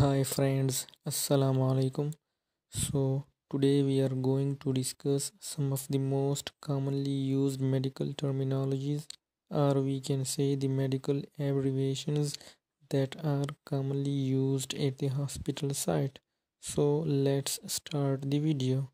hi friends assalamu alaikum so today we are going to discuss some of the most commonly used medical terminologies or we can say the medical abbreviations that are commonly used at the hospital site so let's start the video